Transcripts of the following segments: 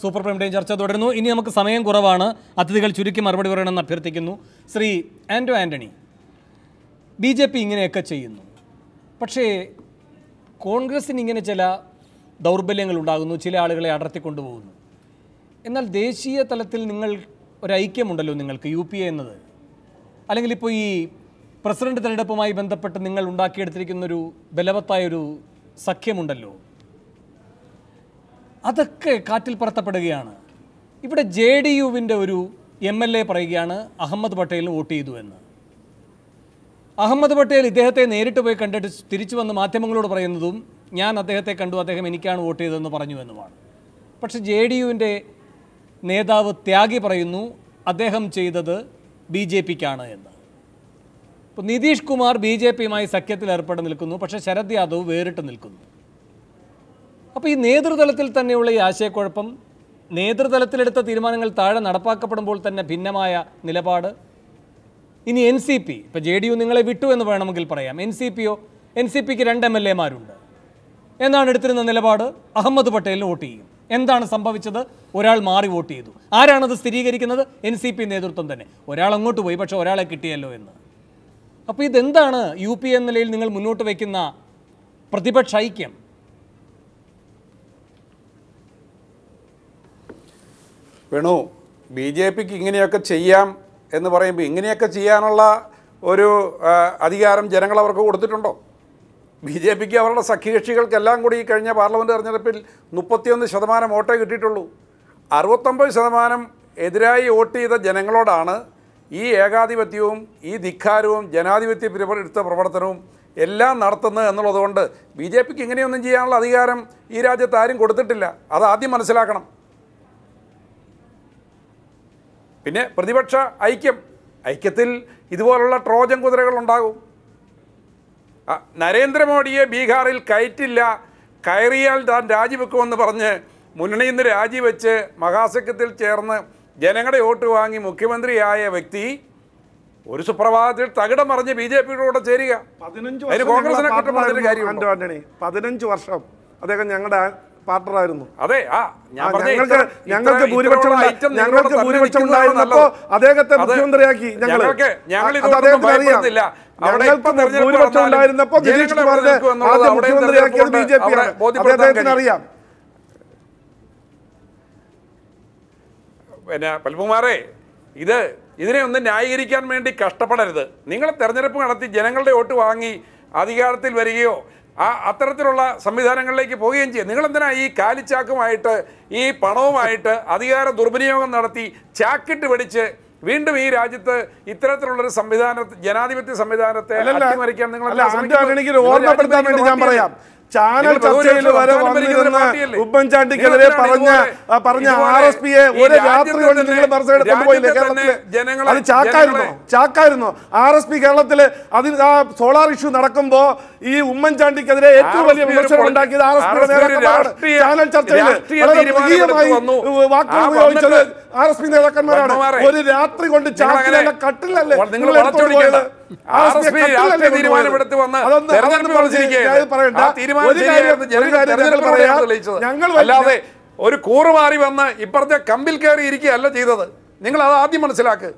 super prime time ചർച്ച തുടരുന്നു ഇനി നമുക്ക് സമയം കുറവാണ് അതിഥികൾ ചുരുക്കി മറുപടി പറയണമെന്ന് അഭ്യർത്ഥിക്കുന്നു Shri Anto Antony B J P ഇങ്ങനെയൊക്കെ ചെയ്യുന്നു പക്ഷേ കോൺഗ്രസിന് ഇങ്ങനെ ചില ദൗർബല്യങ്ങൾ ഉണ്ടാകുന്നു ചില ആളുകളെ അടർത്തിക്കൊണ്ടുപോകുന്നു എന്നാൽ ദേശീയ തലത്തിൽ നിങ്ങൾ ഒരു ഐക്യമുണ്ടല്ലോ നിങ്ങൾക്ക് യു പി എ എന്നത് അല്ലെങ്കിൽ ഇപ്പോൾ ഈ പ്രസിഡന്റ് തെരഞ്ഞെടുപ്പുമായി ബന്ധപ്പെട്ട് നിങ്ങൾ ഉണ്ടാക്കിയെടുത്തിരിക്കുന്ന ഒരു ബലവത്തായ ഒരു സഖ്യമുണ്ടല്ലോ അതൊക്കെ കാറ്റിൽ പറത്തപ്പെടുകയാണ് ഇവിടെ ജെ ഡി യുവിൻ്റെ ഒരു എം എൽ എ പറയുകയാണ് അഹമ്മദ് പട്ടേലിന് വോട്ട് ചെയ്തു എന്ന് അഹമ്മദ് പട്ടേൽ ഇദ്ദേഹത്തെ നേരിട്ട് പോയി കണ്ടിട്ട് തിരിച്ചു വന്ന് മാധ്യമങ്ങളോട് പറയുന്നതും ഞാൻ അദ്ദേഹത്തെ കണ്ടു അദ്ദേഹം എനിക്കാണ് വോട്ട് ചെയ്തതെന്ന് പറഞ്ഞു എന്നുമാണ് പക്ഷെ ജെ ഡി യുവിൻ്റെ നേതാവ് ത്യാഗി പറയുന്നു അദ്ദേഹം ചെയ്തത് ബി ജെ പിക്കാണ് എന്ന് ഇപ്പോൾ നിതീഷ് കുമാർ ബി ജെ പിയുമായി സഖ്യത്തിൽ ഏർപ്പെട്ട് നിൽക്കുന്നു പക്ഷേ ശരത് യാദവ് വേറിട്ട് നിൽക്കുന്നു അപ്പോൾ ഈ നേതൃതലത്തിൽ തന്നെയുള്ള ഈ ആശയക്കുഴപ്പം നേതൃതലത്തിലെടുത്ത തീരുമാനങ്ങൾ താഴെ നടപ്പാക്കപ്പെടുമ്പോൾ തന്നെ ഭിന്നമായ നിലപാട് ഇനി എൻ സി പി ഇപ്പോൾ ജെ ഡി യു നിങ്ങളെ വിട്ടു എന്ന് വേണമെങ്കിൽ പറയാം എൻ സി പിയോ എൻ സി പിക്ക് രണ്ട് എം എൽ എമാരുണ്ട് എന്നാണ് എടുത്തിരുന്ന നിലപാട് അഹമ്മദ് പട്ടേലിന് വോട്ട് ചെയ്യും എന്താണ് സംഭവിച്ചത് ഒരാൾ മാറി വോട്ട് ചെയ്തു ആരാണത് സ്ഥിരീകരിക്കുന്നത് എൻ സി പി നേതൃത്വം തന്നെ ഒരാൾ അങ്ങോട്ട് പോയി പക്ഷെ ഒരാളെ കിട്ടിയല്ലോ എന്ന് അപ്പോൾ ഇതെന്താണ് യു പി എന്ന നിലയിൽ നിങ്ങൾ മുന്നോട്ട് വയ്ക്കുന്ന പ്രതിപക്ഷ ഐക്യം വേണു ബി ജെ പിക്ക് ഇങ്ങനെയൊക്കെ ചെയ്യാം എന്ന് പറയുമ്പോൾ ഇങ്ങനെയൊക്കെ ചെയ്യാനുള്ള ഒരു അധികാരം ജനങ്ങൾ അവർക്ക് കൊടുത്തിട്ടുണ്ടോ ബി ജെ പിക്ക് അവരുടെ സഖ്യകക്ഷികൾക്കെല്ലാം കൂടി ഈ കഴിഞ്ഞ പാർലമെൻറ്റ് തെരഞ്ഞെടുപ്പിൽ മുപ്പത്തിയൊന്ന് ശതമാനം വോട്ടേ കിട്ടിയിട്ടുള്ളൂ അറുപത്തൊമ്പത് ശതമാനം എതിരായി വോട്ട് ചെയ്ത ജനങ്ങളോടാണ് ഈ ഏകാധിപത്യവും ഈ ധിക്കാരവും ജനാധിപത്യ എടുത്ത പ്രവർത്തനവും എല്ലാം നടത്തുന്നത് എന്നുള്ളതുകൊണ്ട് ബി ജെ പിക്ക് ഇങ്ങനെയൊന്നും ചെയ്യാനുള്ള അധികാരം ഈ രാജ്യത്ത് ആരും കൊടുത്തിട്ടില്ല അത് ആദ്യം മനസ്സിലാക്കണം പിന്നെ പ്രതിപക്ഷ ഐക്യം ഐക്യത്തിൽ ഇതുപോലുള്ള ട്രോജൻ കുതിരകൾ ഉണ്ടാകും നരേന്ദ്രമോദിയെ ബീഹാറിൽ കയറ്റില്ല കയറിയാൽ താൻ രാജിവെക്കുമെന്ന് പറഞ്ഞ് മുന്നണിയിൽ നിന്ന് രാജിവെച്ച് മഹാസഖ്യത്തിൽ ചേർന്ന് ജനങ്ങളുടെ വോട്ട് വാങ്ങി മുഖ്യമന്ത്രിയായ വ്യക്തി ഒരു സുപ്രഭാതത്തിൽ തകിടം മറിഞ്ഞ് ബി ജെ പിയുടെ കൂടെ ചേരുക പതിനഞ്ച് കോൺഗ്രസിനെ ആന്റണി പതിനഞ്ച് വർഷം അദ്ദേഹം ഞങ്ങളുടെ പാർട്ടറായിരുന്നു അതെ ഞങ്ങൾക്ക് ഞങ്ങൾക്ക് ഭൂരിപക്ഷം ഞങ്ങൾക്ക് ഭൂരിപക്ഷം ഉണ്ടായിരുന്നപ്പോ അദ്ദേഹത്തെ മുഖ്യമന്ത്രിയാക്കി ഞങ്ങൾ അറിയാം ഞങ്ങൾക്ക് ഭൂരിപക്ഷം ഉണ്ടായിരുന്നപ്പോ ഗിരീഷ് കുമാറിനെ ആദ്യ മുഖ്യമന്ത്രിയാക്കിയത് ബി ജെ പി അദ്ദേഹത്തിന് അറിയാം പിന്നെ പൽപ്പുമാറേ ഇത് ഇതിനെ ഒന്ന് ന്യായീകരിക്കാൻ വേണ്ടി കഷ്ടപ്പെടരുത് നിങ്ങൾ തെരഞ്ഞെടുപ്പ് നടത്തി ജനങ്ങളുടെ വോട്ട് വാങ്ങി അധികാരത്തിൽ വരികയോ ആ അത്തരത്തിലുള്ള സംവിധാനങ്ങളിലേക്ക് പോവുകയും ചെയ്യും നിങ്ങളെന്തിനാ ഈ കാലിച്ചാക്കുമായിട്ട് ഈ പണവുമായിട്ട് അധികാര ദുർവിനിയോഗം നടത്തി ചാക്കിട്ട് പിടിച്ച് വീണ്ടും ഈ രാജ്യത്ത് ഇത്തരത്തിലുള്ളൊരു സംവിധാന ജനാധിപത്യ സംവിധാനത്തെ അട്ടിമറിക്കാൻ നിങ്ങൾ ഓർമ്മപ്പെടുത്താൻ വേണ്ടി ഞാൻ പറയാം ചാനൽ ചർച്ചയിൽ വരെ വന്നിരുന്ന ഉമ്മൻചാണ്ടിക്കെതിരെ പറഞ്ഞ പറഞ്ഞ ആർ എസ് പി ഒരു രാത്രി കൊണ്ട് നിങ്ങൾ മറസൈഡ് കൊണ്ടുപോയില്ലേ കേരളത്തില് അത് ചാക്കായിരുന്നു ചാക്കായിരുന്നു ആർ എസ് പി കേരളത്തിൽ അതിൽ ആ സോളാർ ഇഷ്യൂ നടക്കുമ്പോ ഈ ഉമ്മൻചാണ്ടിക്കെതിരെ ഏറ്റവും വലിയ വിമർശനം ഉണ്ടാക്കിയത് ആർ എസ് പി ചാനൽ ചർച്ചയിൽ വാക്കുകൾ ഉപയോഗിച്ചത് ആർ എസ് പി നേതാക്കന്മാരാണ് ഒരു രാത്രി കൊണ്ട് ചാക്കിലെ കട്ടിലല്ലേ നിങ്ങൾ ഞങ്ങൾ അല്ലാതെ ഒരു മാറി വന്ന് ഇപ്പുറത്തെ കമ്പിൽ കയറി ഇരിക്കുകയല്ല ചെയ്തത് നിങ്ങൾ അത് ആദ്യം മനസ്സിലാക്ക്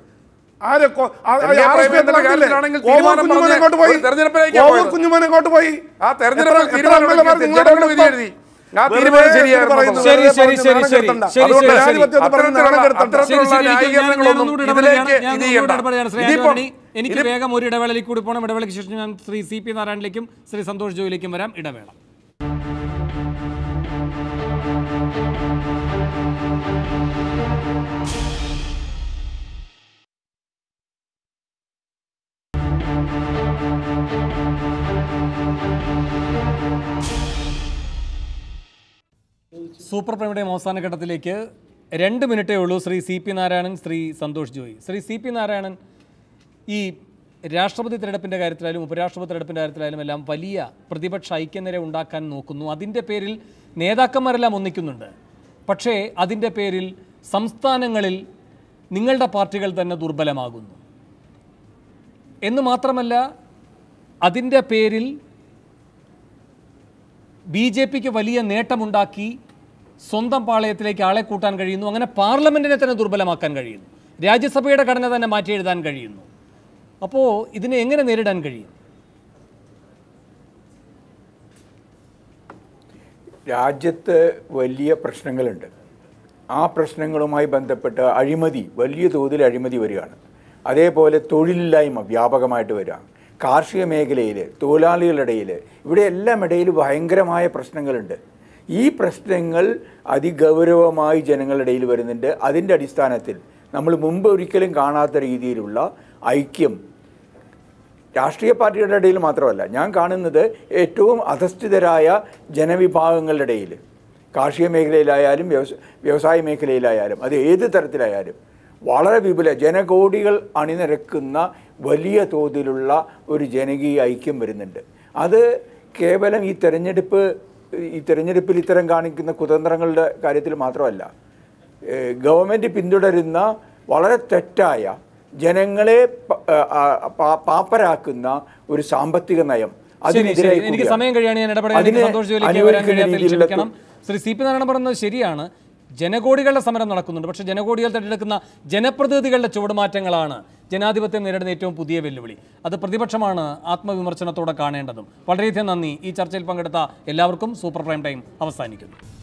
മനസ്സിലാക്കുക തെരഞ്ഞെടുപ്പിലേക്ക് പോയി ആ തെരഞ്ഞെടുപ്പ് തീരുമാനം എനിക്ക് വേഗം ഒരു ഇടവേളയിൽ കൂടി പോകണം ഇടവേളയ്ക്ക് ശേഷം ഞാൻ ശ്രീ സി പി നാരായണിലേക്കും ശ്രീ സന്തോഷ് ജോയിലേക്കും വരാം ഇടവേള സൂപ്പർ പ്രൈമയുടെയും അവസാന ഘട്ടത്തിലേക്ക് രണ്ട് മിനിറ്റേ ഉള്ളൂ Shri C P Narayanan Shri Santhosh Joy Shri C P Narayanan ഈ രാഷ്ട്രപതി തിരഞ്ഞെടുപ്പിൻ്റെ കാര്യത്തിലായാലും ഉപരാഷ്ട്രപതി തിരഞ്ഞെടുപ്പിൻ്റെ കാര്യത്തിലായാലും എല്ലാം വലിയ പ്രതിപക്ഷ ഐക്യനിര ഉണ്ടാക്കാൻ നോക്കുന്നു അതിൻ്റെ പേരിൽ നേതാക്കന്മാരെല്ലാം ഒന്നിക്കുന്നുണ്ട് പക്ഷേ അതിൻ്റെ പേരിൽ സംസ്ഥാനങ്ങളിൽ നിങ്ങളുടെ പാർട്ടികൾ തന്നെ ദുർബലമാകുന്നു എന്ന് മാത്രമല്ല അതിൻ്റെ പേരിൽ ബി ജെ പിക്ക് വലിയ നേട്ടമുണ്ടാക്കി സ്വന്തം പാളയത്തിലേക്ക് ആളെ കൂട്ടാൻ കഴിയുന്നു അങ്ങനെ പാർലമെൻറ്റിനെ തന്നെ ദുർബലമാക്കാൻ കഴിയുന്നു രാജ്യസഭയുടെ ഘടന തന്നെ മാറ്റി എഴുതാൻ കഴിയുന്നു അപ്പോൾ ഇതിനെ എങ്ങനെ നേരിടാൻ കഴിയും രാജ്യത്ത് വലിയ പ്രശ്നങ്ങളുണ്ട് ആ പ്രശ്നങ്ങളുമായി ബന്ധപ്പെട്ട് അഴിമതി വലിയ തോതിൽ അഴിമതി വരികയാണ് അതേപോലെ തൊഴിലില്ലായ്മ വ്യാപകമായിട്ട് വരിക കാർഷിക മേഖലയിൽ തൊഴിലാളികളുടെ ഇടയിൽ ഇവിടെ എല്ലാം ഇടയിൽ ഭയങ്കരമായ പ്രശ്നങ്ങളുണ്ട് ഈ പ്രശ്നങ്ങൾ അതിഗൗരവമായി ഇടയിൽ വരുന്നുണ്ട് അതിൻ്റെ അടിസ്ഥാനത്തിൽ നമ്മൾ മുമ്പ് ഒരിക്കലും കാണാത്ത രീതിയിലുള്ള ഐക്യം രാഷ്ട്രീയ പാർട്ടിയുടെ ഇടയിൽ മാത്രമല്ല ഞാൻ കാണുന്നത് ഏറ്റവും അധസ്ഥിതരായ ജനവിഭാഗങ്ങളുടെ ഇടയിൽ കാർഷിക മേഖലയിലായാലും വ്യവസായ മേഖലയിലായാലും അത് ഏത് തരത്തിലായാലും വളരെ വിപുല ജനകോടികൾ അണിനിരക്കുന്ന വലിയ തോതിലുള്ള ഒരു ജനകീയ ഐക്യം വരുന്നുണ്ട് അത് കേവലം ഈ തെരഞ്ഞെടുപ്പ് ഈ തിരഞ്ഞെടുപ്പിൽ ഇത്തരം കാണിക്കുന്ന കുതന്ത്രങ്ങളുടെ കാര്യത്തിൽ മാത്രമല്ല ഗവൺമെൻറ് പിന്തുടരുന്ന വളരെ തെറ്റായ ജനങ്ങളെ പാപ്പരാക്കുന്ന ഒരു സാമ്പത്തിക നയം അതിനെതിരെ എനിക്ക് സമയം കഴിയാണ് ഞാൻ ഇടപെടാൻ ശ്രീ സി പി നാരായണ പറഞ്ഞത് ശരിയാണ് ജനകോടികളുടെ സമരം നടക്കുന്നുണ്ട് പക്ഷേ ജനകോടികൾ തെരഞ്ഞെടുക്കുന്ന ജനപ്രതിനിധികളുടെ ചുവടുമാറ്റങ്ങളാണ് ജനാധിപത്യം നേരിടുന്ന ഏറ്റവും പുതിയ വെല്ലുവിളി അത് പ്രതിപക്ഷമാണ് ആത്മവിമർശനത്തോടെ കാണേണ്ടതും വളരെയധികം നന്ദി ഈ ചർച്ചയിൽ പങ്കെടുത്ത എല്ലാവർക്കും സൂപ്പർ പ്രൈം ടൈം അവസാനിക്കുന്നു